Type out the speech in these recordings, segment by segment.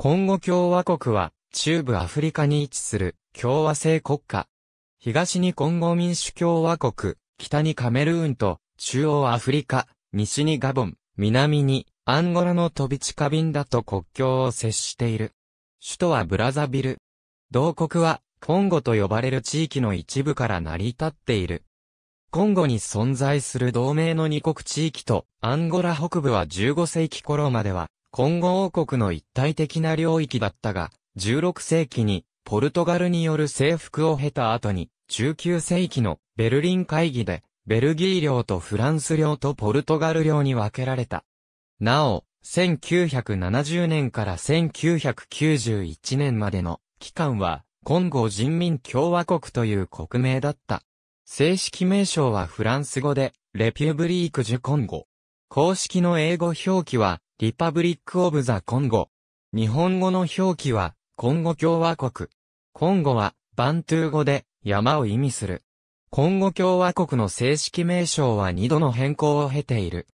コンゴ共和国は中部アフリカに位置する共和制国家。東にコンゴ民主共和国、北にカメルーンと中央アフリカ、西にガボン、南にアンゴラの飛び地下便だと国境を接している。首都はブラザビル。同国はコンゴと呼ばれる地域の一部から成り立っている。コンゴに存在する同盟の二国地域とアンゴラ北部は15世紀頃まではコンゴ王国の一体的な領域だったが、16世紀にポルトガルによる征服を経た後に、19世紀のベルリン会議で、ベルギー領とフランス領とポルトガル領に分けられた。なお、1970年から1991年までの期間は、コンゴ人民共和国という国名だった。正式名称はフランス語で、レピュブリーク・ジュ・コンゴ。公式の英語表記は、リパブリック・オブ・ザ・コンゴ。日本語の表記は、コンゴ共和国。コンゴは、バントゥー語で、山を意味する。コンゴ共和国の正式名称は2度の変更を経ている。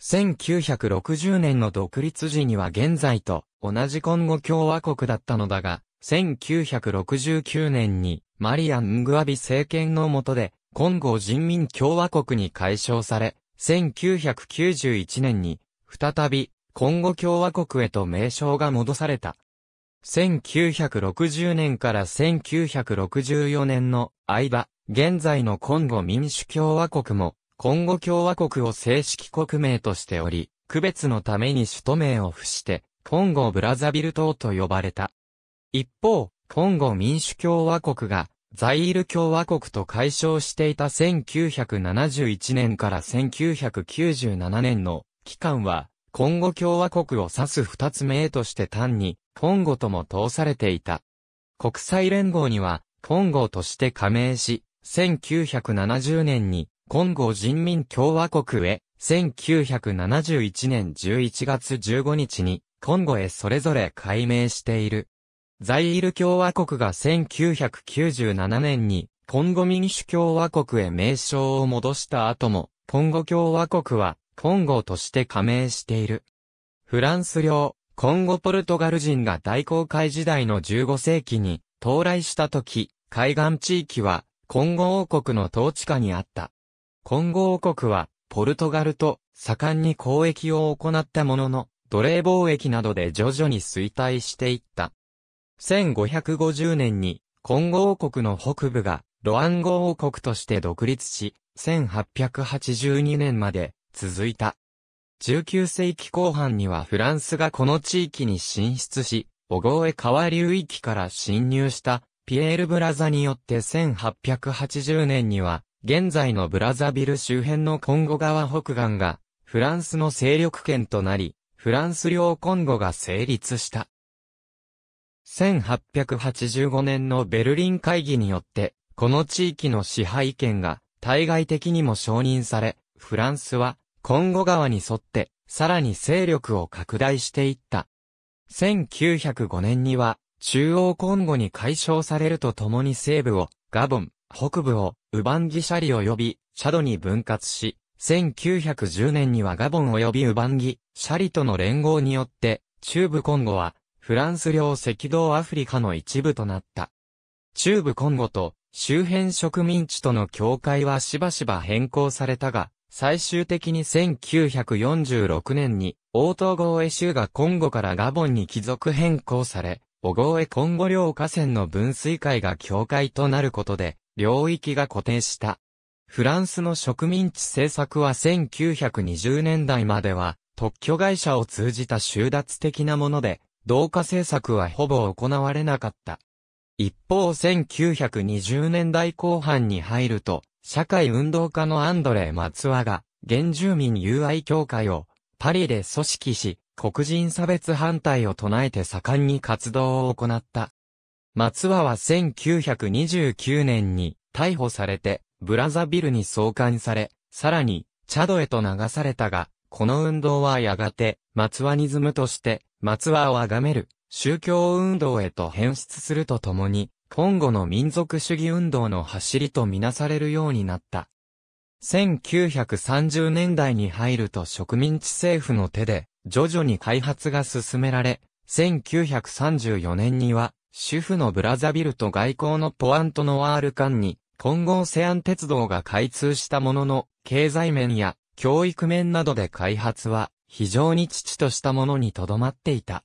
1960年の独立時には現在と同じコンゴ共和国だったのだが、1969年にマリアン・ングアビ政権の下で、コンゴ人民共和国に解消され、1991年に再びコンゴ共和国へと名称が戻された。1960年から1964年の間、現在のコンゴ民主共和国も、コンゴ共和国を正式国名としており、区別のために首都名を付して、コンゴブラザビル島と呼ばれた。一方、コンゴ民主共和国が、ザイール共和国と解消していた1971年から1997年の期間は、コンゴ共和国を指す二つ名として単に、コンゴとも通されていた。国際連合には、コンゴとして加盟し、1970年に、コンゴ人民共和国へ、1971年11月15日に、コンゴへそれぞれ改名している。ザイール共和国が1997年に、コンゴ民主共和国へ名称を戻した後も、コンゴ共和国は、コンゴとして加盟している。フランス領、コンゴポルトガル人が大航海時代の15世紀に到来した時、海岸地域はコンゴ王国の統治下にあった。コンゴ王国はポルトガルと盛んに交易を行ったものの、奴隷貿易などで徐々に衰退していった。1550年にコンゴ王国の北部がロアンゴ王国として独立し、1882年まで続いた。19世紀後半にはフランスがこの地域に進出し、オゴエ川流域から侵入したピエール・ブラザによって1880年には、現在のブラザビル周辺のコンゴ川北岸が、フランスの勢力圏となり、フランス領コンゴが成立した。1885年のベルリン会議によって、この地域の支配権が対外的にも承認され、フランスはコンゴ川に沿って、さらに勢力を拡大していった。1905年には、中央コンゴに解消されるとともに西部を、ガボン、北部を、ウバンギシャリ及び、シャドに分割し、1910年にはガボン及びウバンギ、シャリとの連合によって、中部コンゴは、フランス領赤道アフリカの一部となった。中部コンゴと周辺植民地との境界はしばしば変更されたが、最終的に1946年に、王東郷へ州がコンゴからガボンに帰属変更され、オゴーエコンゴ両河川の分水会が境界となることで、領域が固定した。フランスの植民地政策は1920年代までは、特許会社を通じた収奪的なもので、同化政策はほぼ行われなかった。一方1920年代後半に入ると、社会運動家のアンドレ・マツワが、原住民友愛協会を、パリで組織し、黒人差別反対を唱えて盛んに活動を行った。マツワは1929年に逮捕されて、ブラザビルに送還され、さらに、チャドへと流されたが、この運動はやがて、マツワニズムとして、マツワを崇める、宗教運動へと変質するとともに、コンゴの民族主義運動の走りとみなされるようになった。1930年代に入ると植民地政府の手で徐々に開発が進められ、1934年には主婦のブラザビルと外交のポアントノワール間に混合セアン鉄道が開通したものの、経済面や教育面などで開発は非常に遅々としたものにとどまっていた。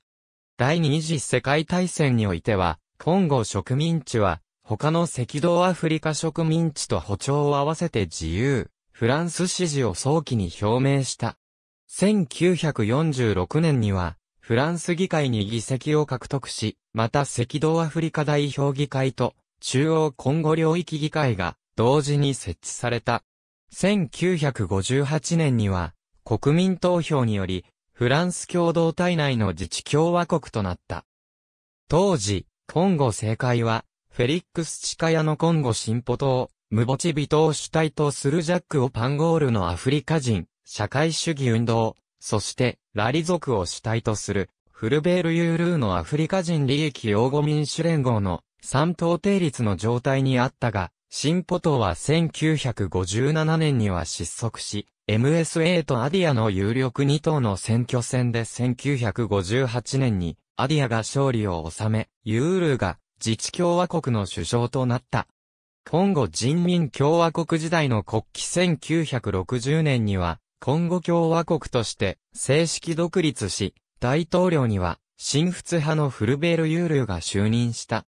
第二次世界大戦においては、コンゴ植民地は、他の赤道アフリカ植民地と歩調を合わせて自由、フランス支持を早期に表明した。1946年には、フランス議会に議席を獲得し、また赤道アフリカ代表議会と中央コンゴ領域議会が同時に設置された。1958年には国民投票によりフランス共同体内の自治共和国となった。当時、コンゴ正解は、フェリックス・チカヤのコンゴ進歩党、ムボチビを主体とするジャック・オパンゴールのアフリカ人、社会主義運動、そして、ラリ族を主体とする、フルベール・ユールーのアフリカ人利益擁護民主連合の三党定律の状態にあったが、進歩党は1957年には失速し、MSA とアディアの有力2党の選挙戦で1958年にアディアが勝利を収め、ユールーが自治共和国の首相となった。コンゴ人民共和国時代の国旗1960年には、コンゴ共和国として正式独立し、大統領には新仏派のフルベール・ユールーが就任した。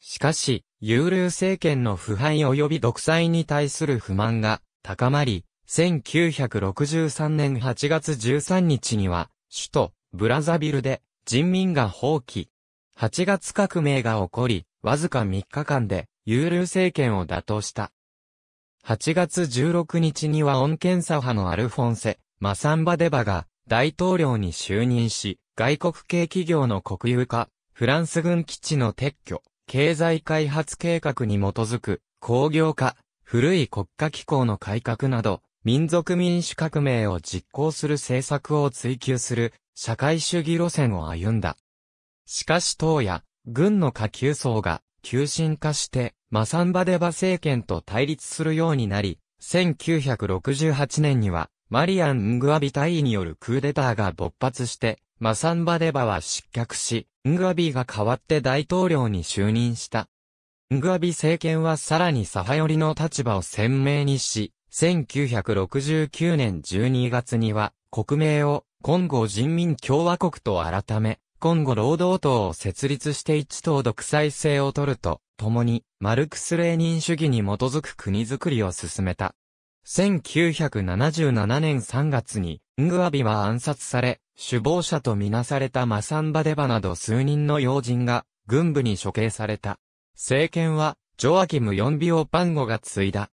しかし、ユールー政権の腐敗及び独裁に対する不満が高まり、1963年8月13日には、首都ブラザビルで人民が放棄。8月革命が起こり、わずか3日間で、優流政権を打倒した。8月16日には恩検査派のアルフォンセ、マサンバデバが大統領に就任し、外国系企業の国有化、フランス軍基地の撤去、経済開発計画に基づく工業化、古い国家機構の改革など、民族民主革命を実行する政策を追求する社会主義路線を歩んだ。しかし党や軍の下級層が急進化して、マサンバデバ政権と対立するようになり、1968年には、マリアン・ングアビ大尉によるクーデターが勃発して、マサンバデバは失脚し、ングアビが代わって大統領に就任した。ングアビ政権はさらに左派寄りの立場を鮮明にし、1969年12月には、国名をコンゴ人民共和国と改め、コンゴ労働党を設立して一党独裁制を取ると、共に、マルクス・レーニン主義に基づく国づくりを進めた。1977年3月に、ングアビは暗殺され、首謀者とみなされたマサンバデバなど数人の要人が、軍部に処刑された。政権は、ジョアキム・ヨンビオ・パンゴが継いだ。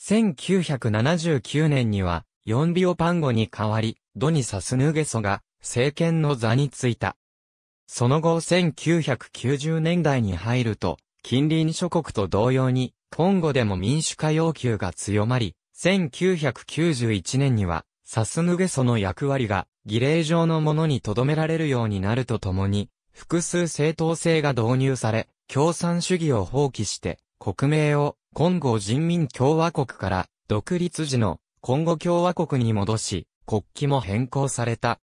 1979年には、ヨンビオ・パンゴに代わり、ドニサスヌゲソが政権の座についた。その後1990年代に入ると、近隣諸国と同様に、コンゴでも民主化要求が強まり、1991年には、サスヌゲソの役割が、儀礼上のものに留められるようになるとともに、複数正当性が導入され、共産主義を放棄して、国名をコンゴ人民共和国から独立時のコンゴ共和国に戻し、国旗も変更された。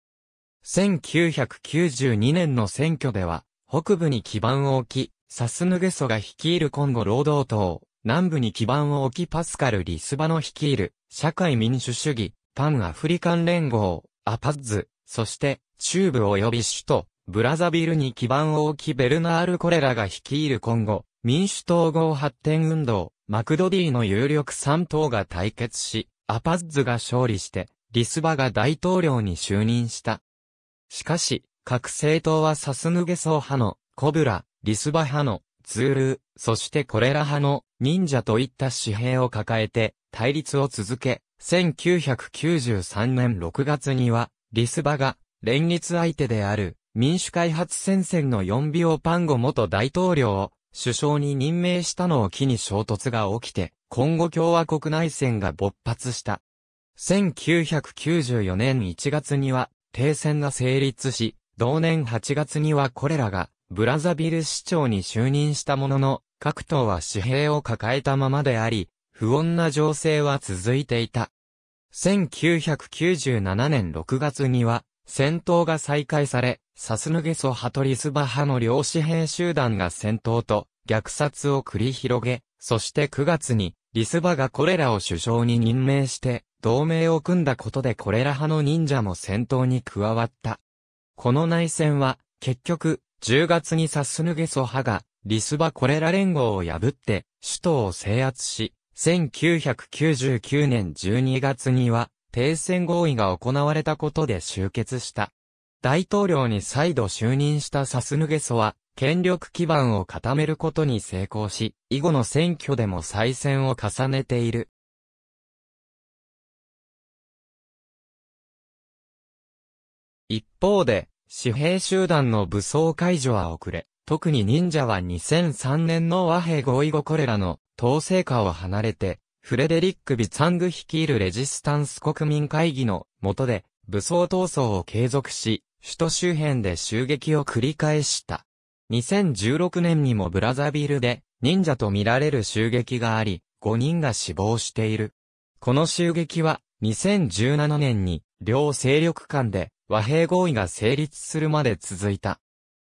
1992年の選挙では、北部に基盤を置き、サスヌゲソが率いるコンゴ労働党、南部に基盤を置きパスカル・リスバの率いる、社会民主主義、パンアフリカン連合、アパッズ、そして、中部及び首都、ブラザビルに基盤を置きベルナール・コレラが率いる今後、民主統合発展運動、マクドディの有力3党が対決し、アパッズが勝利して、リスバが大統領に就任した。しかし、各政党はサスヌゲソ派のコブラ、リスバ派のツール、そしてコレラ派の忍者といった紙幣を抱えて対立を続け、1993年6月には、リスバが連立相手である民主開発戦線のビオパンゴ元大統領を首相に任命したのを機に衝突が起きて、今後共和国内戦が勃発した。1994年1月には停戦が成立し、同年8月にはこれらがブラザビル市長に就任したものの、各党は紙幣を抱えたままであり、不穏な情勢は続いていた。1997年6月には、戦闘が再開され、サスヌゲソ・ハトリスバ派の両紙幣集団が戦闘と虐殺を繰り広げ、そして9月に、リスバがこれらを首相に任命して、同盟を組んだことでコレラ派の忍者も戦闘に加わった。この内戦は、結局、10月にサスヌゲソ派が、リスバコレラ連合を破って、首都を制圧し、1999年12月には、停戦合意が行われたことで終結した。大統領に再度就任したサスヌゲソは、権力基盤を固めることに成功し、以後の選挙でも再選を重ねている。一方で、私兵集団の武装解除は遅れ、特に忍者は2003年の和平合意後これらの統制下を離れて、フレデリック・ビツァング率いるレジスタンス国民会議の下で武装闘争を継続し、首都周辺で襲撃を繰り返した。2016年にもブラザビルで忍者と見られる襲撃があり、5人が死亡している。この襲撃は2017年に両勢力間で和平合意が成立するまで続いた。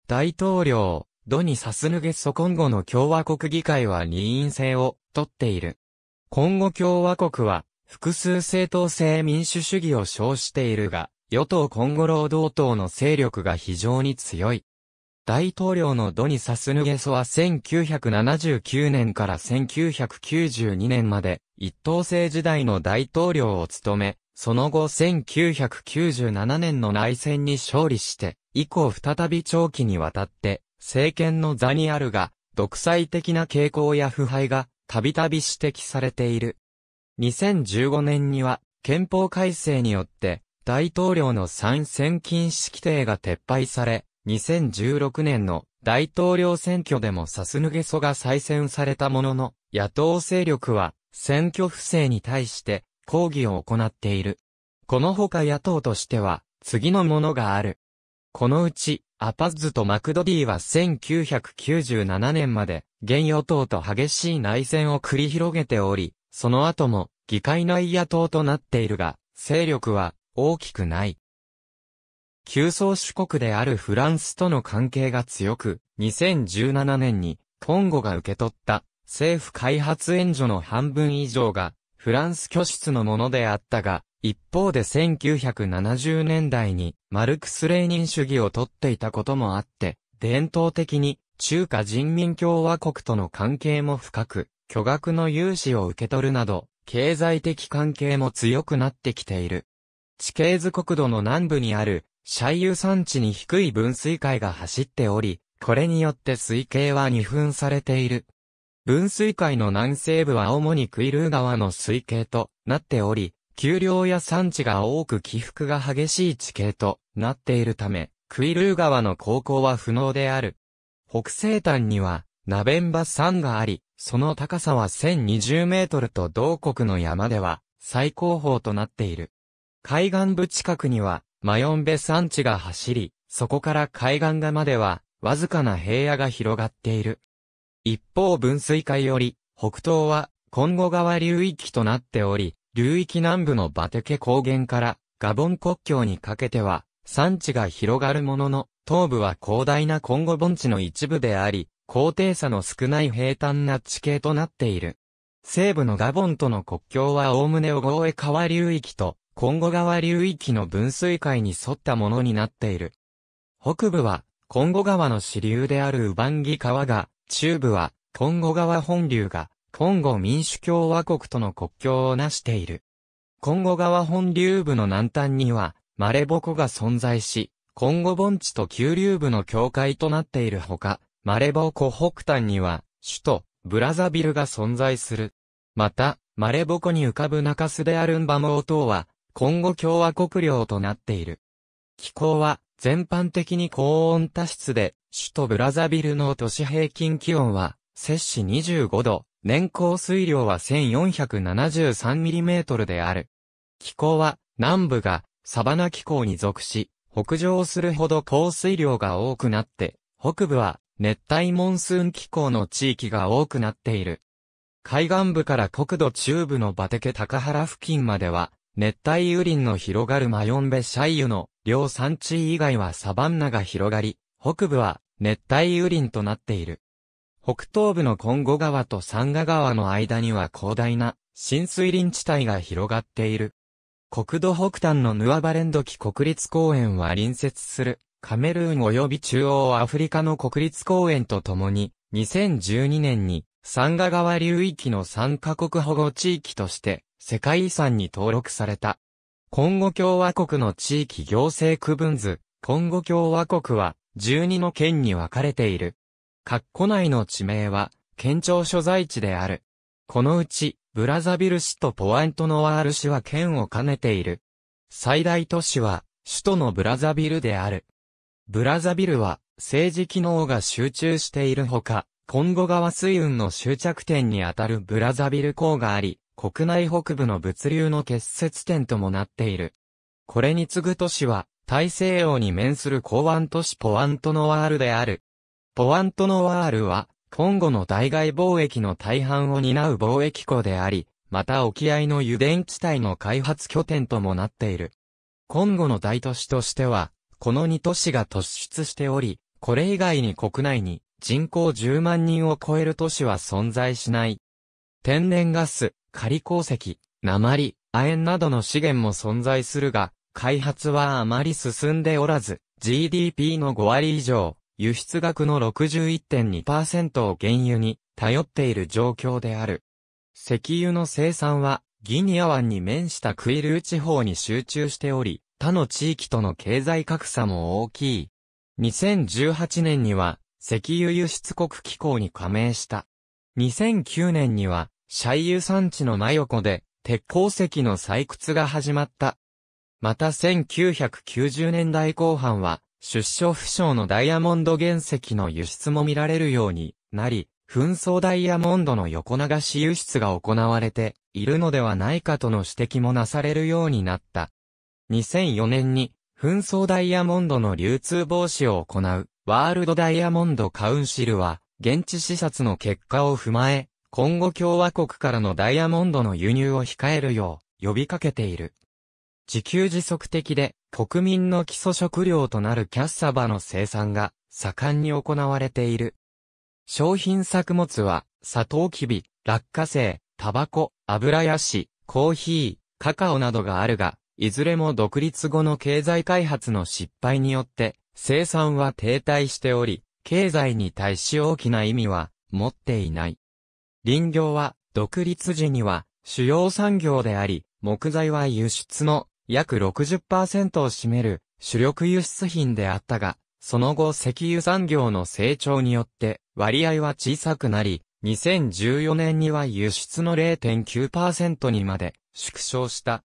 大統領、ドニサスヌゲソコンゴの共和国議会は二院制を取っている。今後共和国は複数政党制民主主義を称しているが、与党コンゴ労働党の勢力が非常に強い。大統領のドニ・サスヌゲソは1979年から1992年まで一党制時代の大統領を務め、その後1997年の内戦に勝利して、以降再び長期にわたって、政権の座にあるが、独裁的な傾向や腐敗が、たびたび指摘されている。2015年には、憲法改正によって、大統領の参戦禁止規定が撤廃され、2016年の大統領選挙でもサスヌゲソが再選されたものの、野党勢力は選挙不正に対して抗議を行っている。このほか野党としては、次のものがある。このうち、アパッズとマクドディは1997年まで、現与党と激しい内戦を繰り広げており、その後も、議会内野党となっているが、勢力は、大きくない。旧宗主国であるフランスとの関係が強く、2017年に、コンゴが受け取った、政府開発援助の半分以上が、フランス居室のものであったが、一方で1970年代にマルクス・レーニン主義をとっていたこともあって、伝統的に中華人民共和国との関係も深く、巨額の融資を受け取るなど、経済的関係も強くなってきている。地形図国土の南部にある、社ユ山地に低い分水海が走っており、これによって水系は二分されている。分水海の南西部は主にクイルー川の水系となっており、丘陵や山地が多く起伏が激しい地形となっているため、クイルー川の航行は不能である。北西端には、ナベンバ山があり、その高さは1020メートルと同国の山では最高峰となっている。海岸部近くには、マヨンベ山地が走り、そこから海岸側までは、わずかな平野が広がっている。一方分水海より、北東は、今後川流域となっており、流域南部のバテケ高原から、ガボン国境にかけては、山地が広がるものの、東部は広大なコンゴ盆地の一部であり、高低差の少ない平坦な地形となっている。西部のガボンとの国境は概ね小越川流域と、コンゴ川流域の分水海に沿ったものになっている。北部は、コンゴ川の支流であるウバンギ川が、中部は、コンゴ川本流が、コンゴ民主共和国との国境をなしている。コンゴ川本流部の南端には、マレボコが存在し、コンゴ盆地と急流部の境界となっているほか、マレボコ北端には、首都、ブラザビルが存在する。また、マレボコに浮かぶ中洲であるンバモーは、コンゴ共和国領となっている。気候は、全般的に高温多湿で、首都ブラザビルの都市平均気温は、摂氏25度、年降水量は 1473mm である。気候は、南部が、サバナ気候に属し、北上するほど降水量が多くなって、北部は、熱帯モンスーン気候の地域が多くなっている。海岸部から国土中部のバテケ高原付近までは、熱帯雨林の広がるマヨンベシャイユの両山地以外はサバンナが広がり、北部は熱帯雨林となっている。北東部のコンゴ川とサンガ川の間には広大な浸水林地帯が広がっている。国土北端のヌアバレンドキ国立公園は隣接するカメルーン及び中央アフリカの国立公園とともに2012年にサンガ川流域の3カ国保護地域として世界遺産に登録された。コンゴ共和国の地域行政区分図、コンゴ共和国は12の県に分かれている。括弧内の地名は、県庁所在地である。このうち、ブラザビル市とポアントノワール市は県を兼ねている。最大都市は、首都のブラザビルである。ブラザビルは、政治機能が集中しているほか、コンゴ川水運の終着点にあたるブラザビル港があり、国内北部の物流の結節点ともなっている。これに次ぐ都市は、大西洋に面する港湾都市ポワントノワールである。ポワントノワールは、今後の代替貿易の大半を担う貿易港であり、また沖合の油田地帯の開発拠点ともなっている。今後の大都市としては、この2都市が突出しており、これ以外に国内に人口10万人を超える都市は存在しない。天然ガス、仮鉱石、鉛、亜鉛などの資源も存在するが、開発はあまり進んでおらず、GDP の5割以上、輸出額の61.2%を原油に頼っている状況である。石油の生産は、ギニア湾に面したクイルー地方に集中しており、他の地域との経済格差も大きい。2018年には、石油輸出国機構に加盟した。2009年には、シャイユ産地の真横で、鉄鉱石の採掘が始まった。また1990年代後半は、出所不詳のダイヤモンド原石の輸出も見られるようになり、紛争ダイヤモンドの横流し輸出が行われているのではないかとの指摘もなされるようになった。2004年に、紛争ダイヤモンドの流通防止を行う、ワールドダイヤモンドカウンシルは、現地視察の結果を踏まえ、今後共和国からのダイヤモンドの輸入を控えるよう、呼びかけている。自給自足的で、国民の基礎食料となるキャッサバの生産が盛んに行われている。商品作物は、サトウキビ、落花生、タバコ、油やし、コーヒー、カカオなどがあるが、いずれも独立後の経済開発の失敗によって、生産は停滞しており、経済に対し大きな意味は持っていない。林業は、独立時には主要産業であり、木材は輸出の約60%を占める主力輸出品であったが、その後石油産業の成長によって割合は小さくなり、2014年には輸出の0.9%にまで縮小した。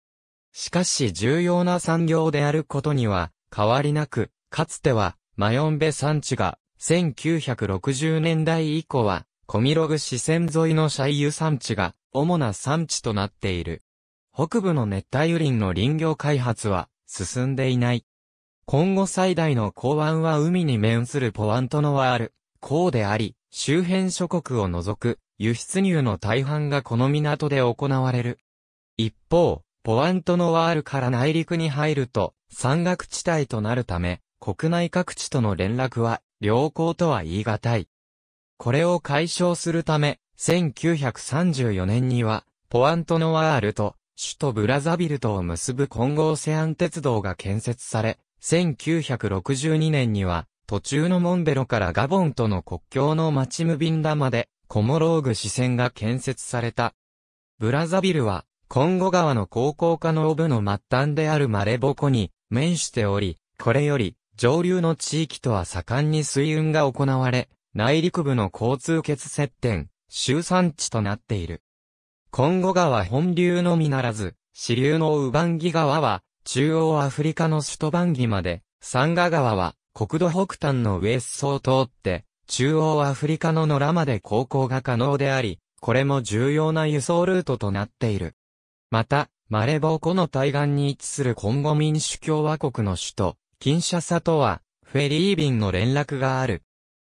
しかし重要な産業であることには変わりなく、かつてはマヨンベ産地が1960年代以降はコミログ四線沿いのシャイユ産地が主な産地となっている。北部の熱帯雨林の林業開発は進んでいない。今後最大の港湾は海に面するポワントノワール、港であり、周辺諸国を除く輸出入の大半がこの港で行われる。一方、ポワントノワールから内陸に入ると山岳地帯となるため、国内各地との連絡は良好とは言い難い。これを解消するため、1934年には、ポワントノワールと首都ブラザビルとを結ぶ混合セアン鉄道が建設され、1962年には、途中のモンベロからガボンとの国境の町ムビンダまで、コモローグ支線が建設された。ブラザビルは、コンゴ川の高校化のオブの末端であるマレボコに面しており、これより上流の地域とは盛んに水運が行われ、内陸部の交通欠接点、集産地となっている。今後川本流のみならず、支流のウバンギ川は、中央アフリカの首都バンギまで、サンガ川は、国土北端のウエッソを通って、中央アフリカのノラまで航行が可能であり、これも重要な輸送ルートとなっている。また、マレボー湖の対岸に位置するコンゴ民主共和国の首都、キンシャサとは、フェリー便の連絡がある。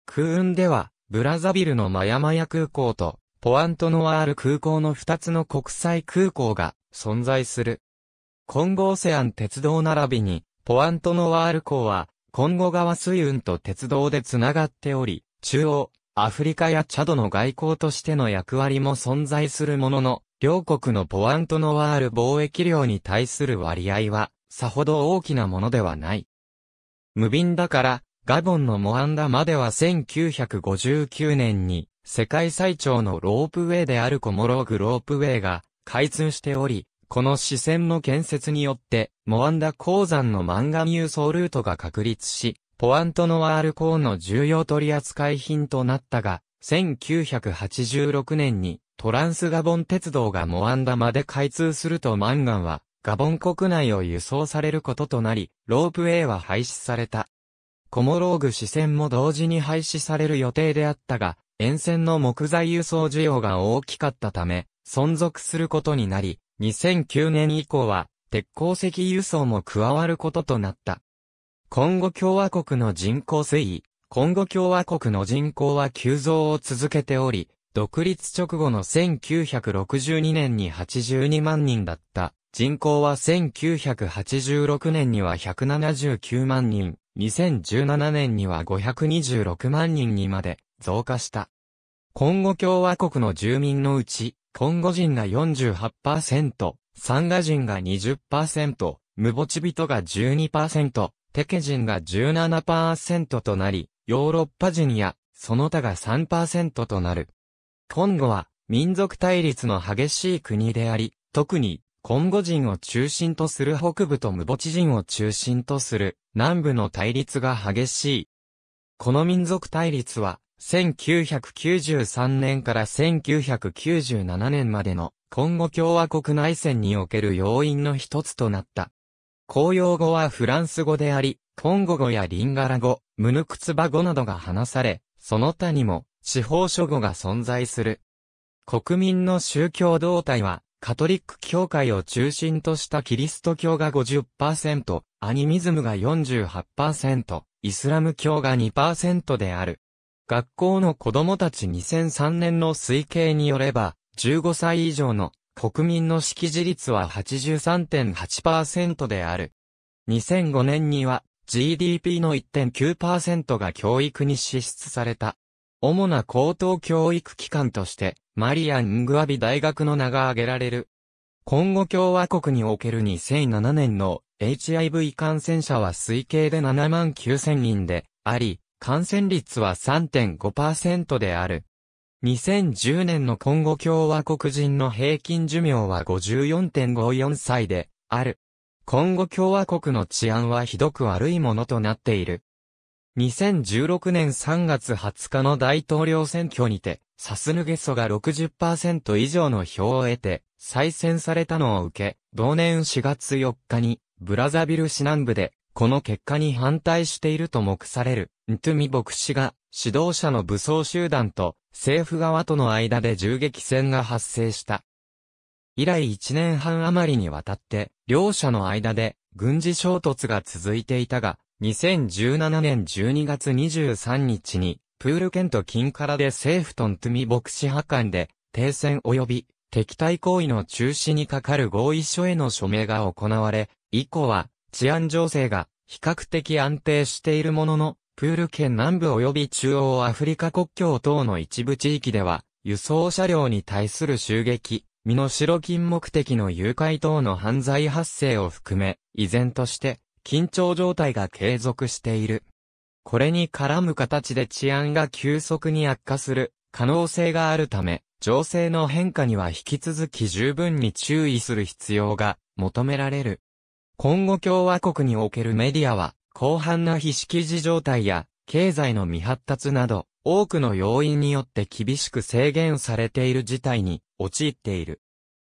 空運では、ブラザビルのマヤマヤ空港と、ポアントノワール空港の2つの国際空港が存在する。コンゴオセアン鉄道並びに、ポアントノワール港は、コンゴ川水運と鉄道でつながっており、中央、アフリカやチャドの外交としての役割も存在するものの、両国のポアントノワール貿易量に対する割合は、さほど大きなものではない。無便だから、ガボンのモアンダまでは1959年に世界最長のロープウェイであるコモローグロープウェイが開通しており、この支線の建設によって、モアンダ鉱山のマンガ輸送ルートが確立し、ポアントノワール港の重要取扱品となったが、1986年にトランスガボン鉄道がモアンダまで開通するとマンガンはガボン国内を輸送されることとなり、ロープウェイは廃止された。コモローグ支線も同時に廃止される予定であったが、沿線の木材輸送需要が大きかったため、存続することになり、2009年以降は、鉄鉱石輸送も加わることとなった。コンゴ共和国の人口推移、コンゴ共和国の人口は急増を続けており、独立直後の1962年に82万人だった。人口は1986年には179万人、2017年には526万人にまで増加した。コンゴ共和国の住民のうち、コンゴ人が48%、サンガ人が20%、ムボチ人が12%、テケ人が17%となり、ヨーロッパ人やその他が3%となる。コンゴは民族対立の激しい国であり、特にコンゴ人を中心とする北部とムボチ人を中心とする南部の対立が激しい。この民族対立は1993年から1997年までのコンゴ共和国内戦における要因の一つとなった。公用語はフランス語であり、コンゴ語やリンガラ語、ムヌクツバ語などが話され、その他にも司法書語が存在する。国民の宗教動態は、カトリック教会を中心としたキリスト教が50%、アニミズムが48%、イスラム教が2%である。学校の子供たち2003年の推計によれば、15歳以上の国民の識字率は83.8%である。2005年には GDP の1.9%が教育に支出された。主な高等教育機関として、マリアン・ングアビ大学の名が挙げられる。今後共和国における2007年の HIV 感染者は推計で7万9000人であり、感染率は3.5%である。2010年のコンゴ共和国人の平均寿命は54.54歳である。コンゴ共和国の治安はひどく悪いものとなっている。2016年3月20日の大統領選挙にて、サスヌゲソが60%以上の票を得て、再選されたのを受け、同年4月4日に、ブラザビル市南部で、この結果に反対していると目される。ントゥミ牧師が指導者の武装集団と政府側との間で銃撃戦が発生した。以来1年半余りにわたって両者の間で軍事衝突が続いていたが、2017年12月23日にプール県と金からで政府とントゥミ牧師派官で停戦及び敵対行為の中止にかかる合意書への署名が行われ、以降は治安情勢が比較的安定しているものの、プール県南部及び中央アフリカ国境等の一部地域では、輸送車両に対する襲撃、身代金目的の誘拐等の犯罪発生を含め、依然として、緊張状態が継続している。これに絡む形で治安が急速に悪化する可能性があるため、情勢の変化には引き続き十分に注意する必要が求められる。今後共和国におけるメディアは、広範な非識字状態や、経済の未発達など、多くの要因によって厳しく制限されている事態に陥っている。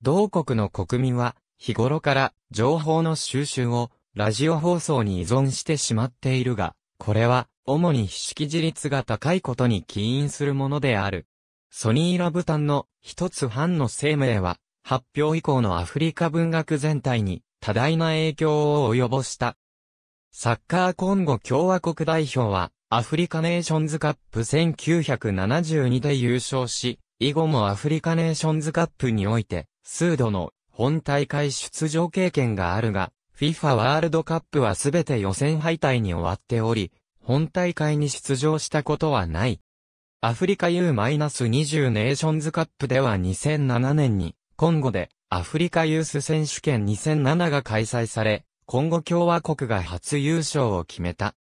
同国の国民は、日頃から情報の収集をラジオ放送に依存してしまっているが、これは主に非識字率が高いことに起因するものである。ソニーラブタンの一つファンの生命は、発表以降のアフリカ文学全体に多大な影響を及ぼした。サッカーコンゴ共和国代表は、アフリカネーションズカップ1972で優勝し、以後もアフリカネーションズカップにおいて、数度の本大会出場経験があるが、FIFA ワールドカップはすべて予選敗退に終わっており、本大会に出場したことはない。アフリカ U-20 ネーションズカップでは2007年に、コンゴでアフリカユース選手権2007が開催され、コンゴ共和国が初優勝を決めた。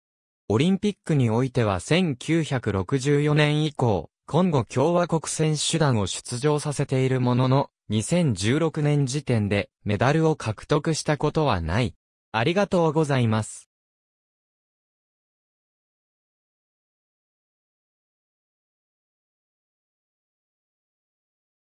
オリンピックにおいては1964年以降、コンゴ共和国選手団を出場させているものの、2016年時点でメダルを獲得したことはない。ありがとうございます。